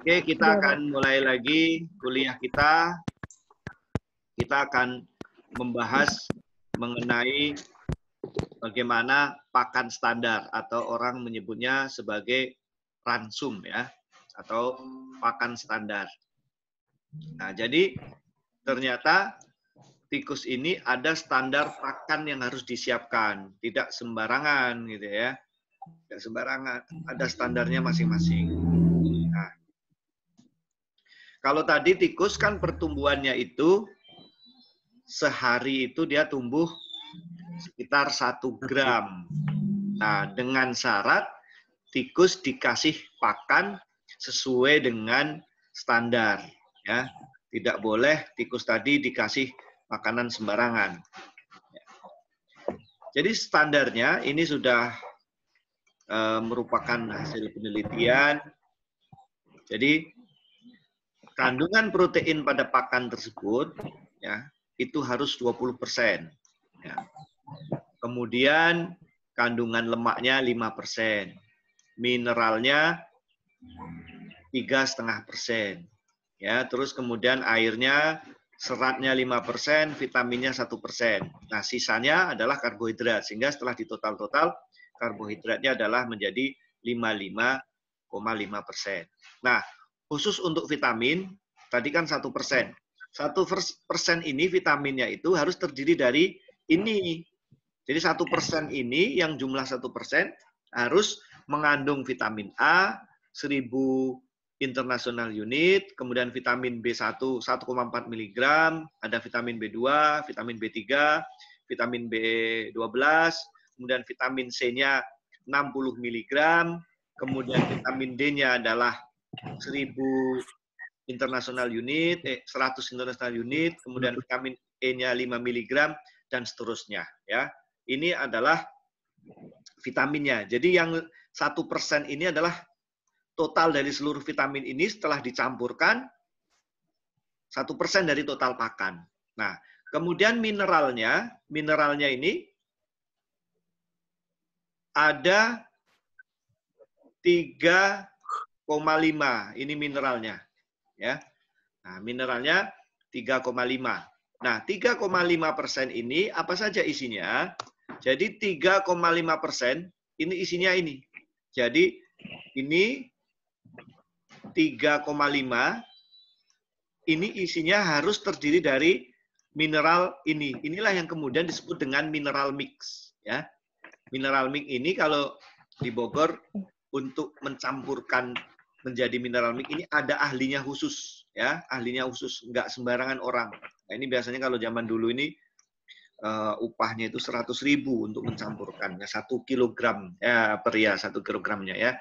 Oke, kita iya, akan mulai lagi kuliah kita. Kita akan membahas mengenai bagaimana pakan standar atau orang menyebutnya sebagai ransum ya atau pakan standar. Nah, jadi ternyata tikus ini ada standar pakan yang harus disiapkan, tidak sembarangan gitu ya. Tidak sembarangan, ada standarnya masing-masing. Kalau tadi tikus kan pertumbuhannya itu sehari itu dia tumbuh sekitar 1 gram. Nah, dengan syarat tikus dikasih pakan sesuai dengan standar ya. Tidak boleh tikus tadi dikasih makanan sembarangan. Jadi standarnya ini sudah e, merupakan hasil penelitian. Jadi kandungan protein pada pakan tersebut ya itu harus 20%. Ya. Kemudian kandungan lemaknya 5%, persen, mineralnya 3,5%. Ya, terus kemudian airnya seratnya 5%, persen, vitaminnya 1%. Nah, sisanya adalah karbohidrat. Sehingga setelah ditotal-total, karbohidratnya adalah menjadi 55,5%. persen. Nah, khusus untuk vitamin tadi kan satu persen. Satu persen ini vitaminnya itu harus terdiri dari ini. Jadi satu persen ini yang jumlah satu persen harus mengandung vitamin A 1000 international unit, kemudian vitamin B1 1,4 mg, ada vitamin B2, vitamin B3, vitamin B12, kemudian vitamin C-nya 60 mg, kemudian vitamin D-nya adalah 1000 internasional unit, eh, 100 internasional unit, kemudian hmm. vitamin E-nya 5 mg dan seterusnya ya. Ini adalah vitaminnya. Jadi yang satu persen ini adalah total dari seluruh vitamin ini setelah dicampurkan satu persen dari total pakan. Nah, kemudian mineralnya, mineralnya ini ada tiga ini mineralnya. Ya. Nah, mineralnya 3,5. Nah, 3,5 persen ini apa saja isinya? Jadi 3,5 persen ini isinya ini. Jadi ini 3,5 ini isinya harus terdiri dari mineral ini. Inilah yang kemudian disebut dengan mineral mix. Ya, mineral mix ini kalau di Bogor untuk mencampurkan menjadi mineral mix ini ada ahlinya khusus ya ahlinya khusus nggak sembarangan orang nah, ini biasanya kalau zaman dulu ini uh, upahnya itu 100 ribu untuk mencampurkannya satu kilogram ya per ya satu kilogramnya ya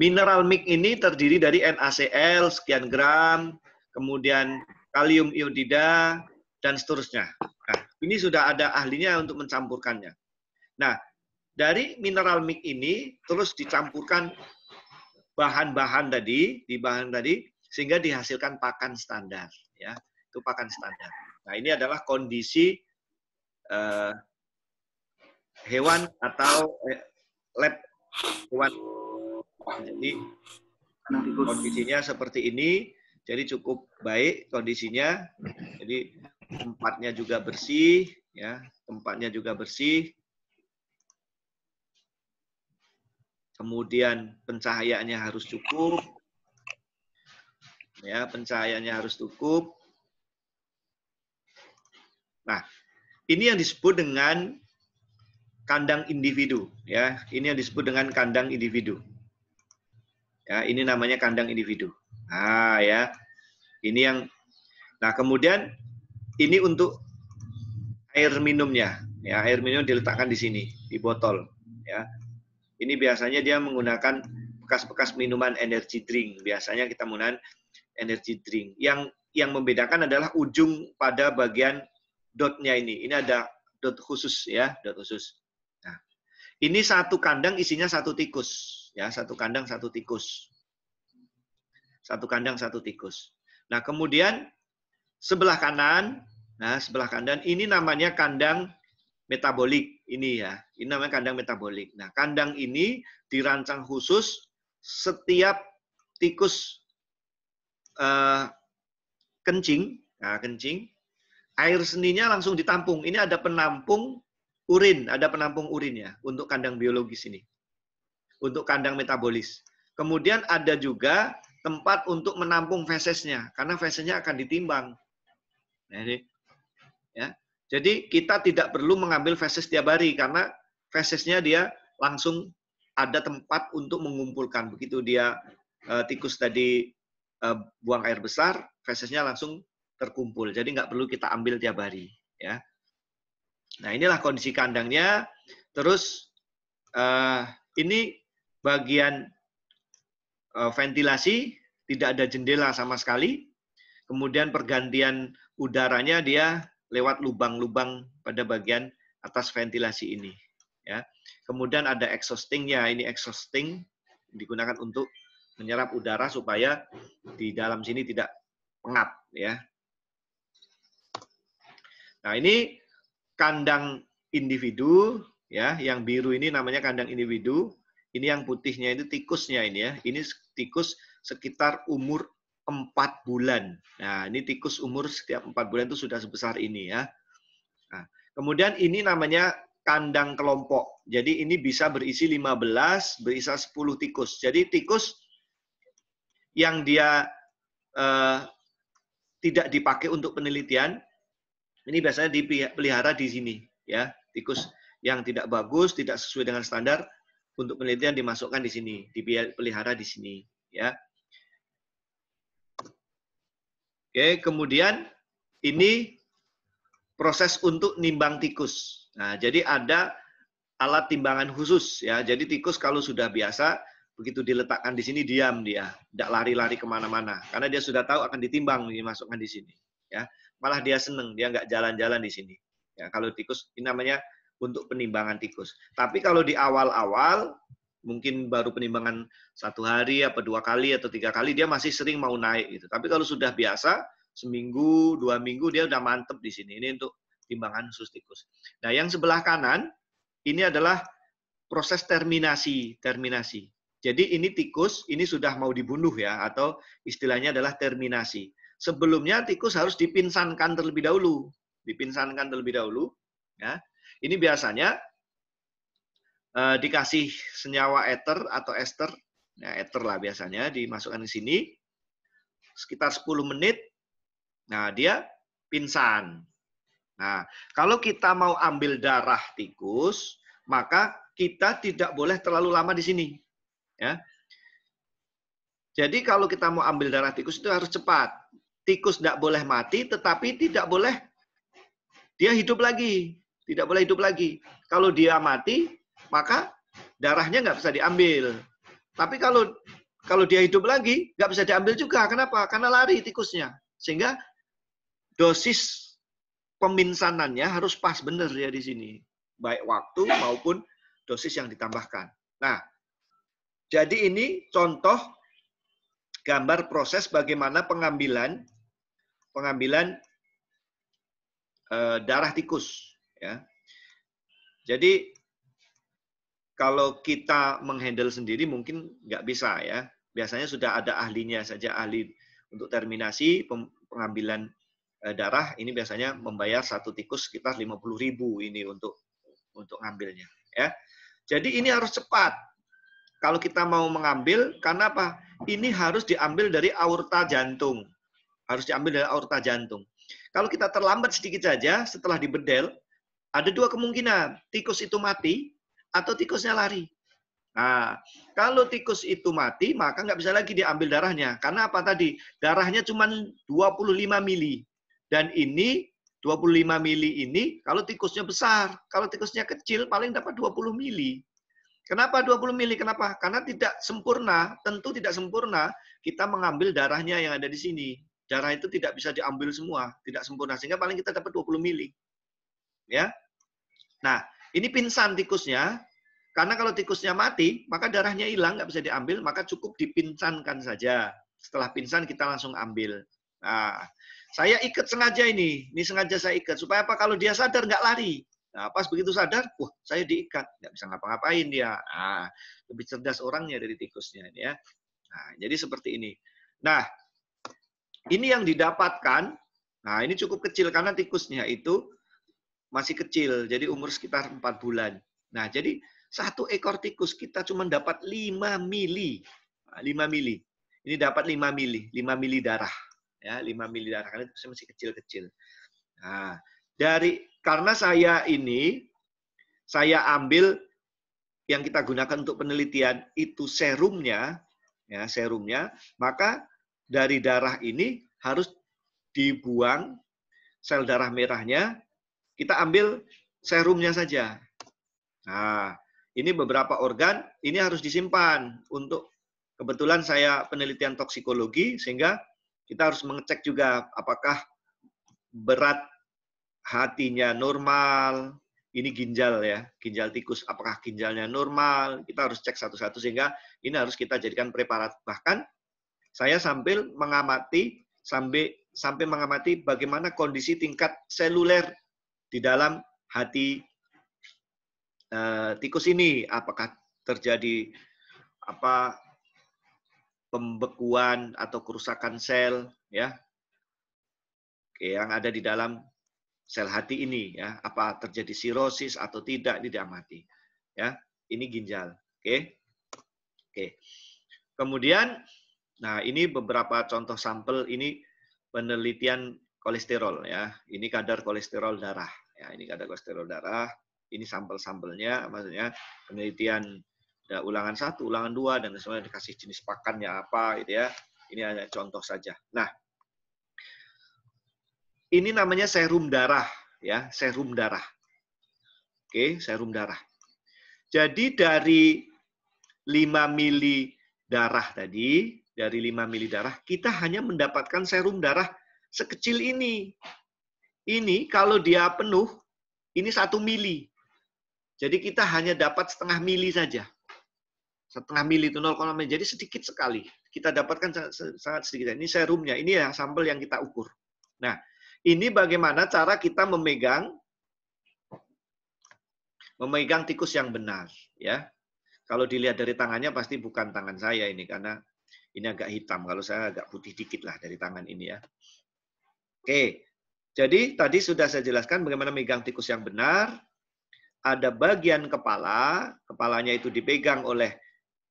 mineral mix ini terdiri dari NaCl sekian gram kemudian kalium iodida dan seterusnya nah ini sudah ada ahlinya untuk mencampurkannya nah dari mineral mix ini terus dicampurkan bahan-bahan tadi, di bahan tadi sehingga dihasilkan pakan standar ya. Itu pakan standar. Nah, ini adalah kondisi eh, hewan atau eh, lab hewan. Jadi kondisinya seperti ini, jadi cukup baik kondisinya. Jadi tempatnya juga bersih, ya tempatnya juga bersih. kemudian pencahayaannya harus cukup, ya pencahayaannya harus cukup. Nah, ini yang disebut dengan kandang individu, ya. Ini yang disebut dengan kandang individu. Ya, ini namanya kandang individu. Ah ya. Ini yang Nah, kemudian ini untuk air minumnya, ya. Air minum diletakkan di sini, di botol, ya. Ini biasanya dia menggunakan bekas-bekas minuman energy drink. Biasanya kita menggunakan energy drink. Yang yang membedakan adalah ujung pada bagian dotnya ini. Ini ada dot khusus ya, dot khusus. Nah, ini satu kandang isinya satu tikus ya, satu kandang satu tikus. Satu kandang satu tikus. Nah, kemudian sebelah kanan, nah sebelah kanan ini namanya kandang metabolik ini ya. Ini namanya kandang metabolik. Nah, kandang ini dirancang khusus setiap tikus uh, kencing, nah, kencing, air seninya langsung ditampung. Ini ada penampung urin, ada penampung urinnya untuk kandang biologis ini, untuk kandang metabolis. Kemudian ada juga tempat untuk menampung fesesnya, karena fesesnya akan ditimbang. Nah, ini. Ya. Jadi kita tidak perlu mengambil feses setiap hari karena fesesnya dia langsung ada tempat untuk mengumpulkan. Begitu dia uh, tikus tadi uh, buang air besar, fesesnya langsung terkumpul. Jadi nggak perlu kita ambil tiap hari. Ya. Nah inilah kondisi kandangnya. Terus uh, ini bagian uh, ventilasi, tidak ada jendela sama sekali. Kemudian pergantian udaranya dia lewat lubang-lubang pada bagian atas ventilasi ini ya. Kemudian ada exhaustingnya, ini exhausting digunakan untuk menyerap udara supaya di dalam sini tidak pengap ya. Nah, ini kandang individu ya, yang biru ini namanya kandang individu. Ini yang putihnya itu tikusnya ini ya. Ini tikus sekitar umur 4 bulan. Nah, ini tikus umur setiap 4 bulan itu sudah sebesar ini ya. Nah, kemudian ini namanya kandang kelompok. Jadi ini bisa berisi 15, berisi 10 tikus. Jadi tikus yang dia eh, tidak dipakai untuk penelitian, ini biasanya dipelihara di sini, ya tikus yang tidak bagus, tidak sesuai dengan standar untuk penelitian dimasukkan di sini, dipelihara di sini, ya. Oke, kemudian ini proses untuk nimbang tikus. Nah, jadi ada alat timbangan khusus ya. Jadi tikus kalau sudah biasa begitu diletakkan di sini diam dia, tidak lari-lari kemana-mana, karena dia sudah tahu akan ditimbang dimasukkan di sini. Ya, malah dia seneng, dia nggak jalan-jalan di sini. Ya, kalau tikus ini namanya untuk penimbangan tikus. Tapi kalau di awal-awal mungkin baru penimbangan satu hari apa dua kali atau tiga kali dia masih sering mau naik gitu. Tapi kalau sudah biasa seminggu dua minggu dia udah mantep di sini. Ini untuk timbangan sus tikus. Nah, yang sebelah kanan ini adalah proses terminasi, terminasi. Jadi ini tikus ini sudah mau dibunuh ya atau istilahnya adalah terminasi. Sebelumnya tikus harus dipinsankan terlebih dahulu, dipinsankan terlebih dahulu ya. Ini biasanya eh, dikasih senyawa ether atau ester, ya eter lah biasanya dimasukkan ke sini sekitar 10 menit. Nah, dia pinsan. Nah, kalau kita mau ambil darah tikus, maka kita tidak boleh terlalu lama di sini. Ya. Jadi kalau kita mau ambil darah tikus itu harus cepat. Tikus tidak boleh mati, tetapi tidak boleh dia hidup lagi. Tidak boleh hidup lagi. Kalau dia mati, maka darahnya nggak bisa diambil. Tapi kalau kalau dia hidup lagi, nggak bisa diambil juga. Kenapa? Karena lari tikusnya. Sehingga dosis peminsanannya harus pas benar ya di sini. Baik waktu maupun dosis yang ditambahkan. Nah, jadi ini contoh gambar proses bagaimana pengambilan pengambilan e, darah tikus ya. Jadi kalau kita menghandle sendiri mungkin nggak bisa ya. Biasanya sudah ada ahlinya saja ahli untuk terminasi pengambilan Eh, darah ini biasanya membayar satu tikus sekitar 50 ribu ini untuk untuk ngambilnya ya. Jadi ini harus cepat. Kalau kita mau mengambil karena apa? Ini harus diambil dari aorta jantung. Harus diambil dari aorta jantung. Kalau kita terlambat sedikit saja setelah dibedel, ada dua kemungkinan, tikus itu mati atau tikusnya lari. Nah, kalau tikus itu mati, maka nggak bisa lagi diambil darahnya. Karena apa tadi? Darahnya cuma 25 mili. Dan ini 25 mili ini kalau tikusnya besar, kalau tikusnya kecil paling dapat 20 mili. Kenapa 20 mili? Kenapa? Karena tidak sempurna, tentu tidak sempurna kita mengambil darahnya yang ada di sini. Darah itu tidak bisa diambil semua, tidak sempurna sehingga paling kita dapat 20 mili. Ya. Nah, ini pingsan tikusnya. Karena kalau tikusnya mati, maka darahnya hilang, nggak bisa diambil, maka cukup dipinsankan saja. Setelah pingsan kita langsung ambil. Nah, saya ikat sengaja ini, ini sengaja saya ikat supaya apa? Kalau dia sadar nggak lari. Nah, pas begitu sadar, wah saya diikat, nggak bisa ngapa-ngapain dia. Nah, lebih cerdas orangnya dari tikusnya, ini ya. Nah, jadi seperti ini. Nah, ini yang didapatkan. Nah, ini cukup kecil karena tikusnya itu masih kecil, jadi umur sekitar 4 bulan. Nah, jadi satu ekor tikus kita cuma dapat 5 mili. 5 nah, mili. Ini dapat 5 mili, 5 mili darah ya 5 miliar karena itu masih kecil-kecil. Nah, dari karena saya ini saya ambil yang kita gunakan untuk penelitian itu serumnya ya serumnya maka dari darah ini harus dibuang sel darah merahnya kita ambil serumnya saja nah ini beberapa organ ini harus disimpan untuk kebetulan saya penelitian toksikologi sehingga kita harus mengecek juga apakah berat hatinya normal, ini ginjal ya, ginjal tikus, apakah ginjalnya normal, kita harus cek satu-satu sehingga ini harus kita jadikan preparat. Bahkan saya sambil mengamati sampai sampai mengamati bagaimana kondisi tingkat seluler di dalam hati uh, tikus ini, apakah terjadi apa pembekuan atau kerusakan sel ya yang ada di dalam sel hati ini ya apa terjadi sirosis atau tidak tidak diamati, ya ini ginjal oke oke kemudian nah ini beberapa contoh sampel ini penelitian kolesterol ya ini kadar kolesterol darah ya ini kadar kolesterol darah ini sampel-sampelnya maksudnya penelitian ada ulangan satu, ulangan dua, dan semuanya dikasih jenis pakannya apa gitu ya. Ini hanya contoh saja. Nah, ini namanya serum darah ya, serum darah. Oke, serum darah. Jadi dari 5 mili darah tadi, dari 5 mili darah, kita hanya mendapatkan serum darah sekecil ini. Ini kalau dia penuh, ini satu mili. Jadi kita hanya dapat setengah mili saja setengah mili itu 0,5 jadi sedikit sekali kita dapatkan sangat, sedikit ini serumnya ini yang sampel yang kita ukur nah ini bagaimana cara kita memegang memegang tikus yang benar ya kalau dilihat dari tangannya pasti bukan tangan saya ini karena ini agak hitam kalau saya agak putih dikit lah dari tangan ini ya oke jadi tadi sudah saya jelaskan bagaimana memegang tikus yang benar ada bagian kepala kepalanya itu dipegang oleh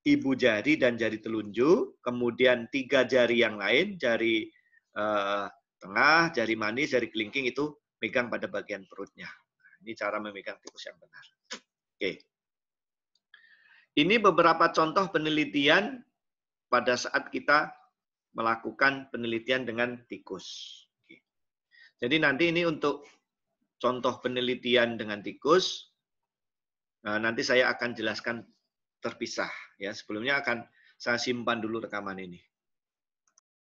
ibu jari dan jari telunjuk, kemudian tiga jari yang lain, jari eh, tengah, jari manis, jari kelingking itu megang pada bagian perutnya. Nah, ini cara memegang tikus yang benar. Oke. Ini beberapa contoh penelitian pada saat kita melakukan penelitian dengan tikus. Jadi nanti ini untuk contoh penelitian dengan tikus. Nah, nanti saya akan jelaskan terpisah. Ya, sebelumnya akan saya simpan dulu rekaman ini.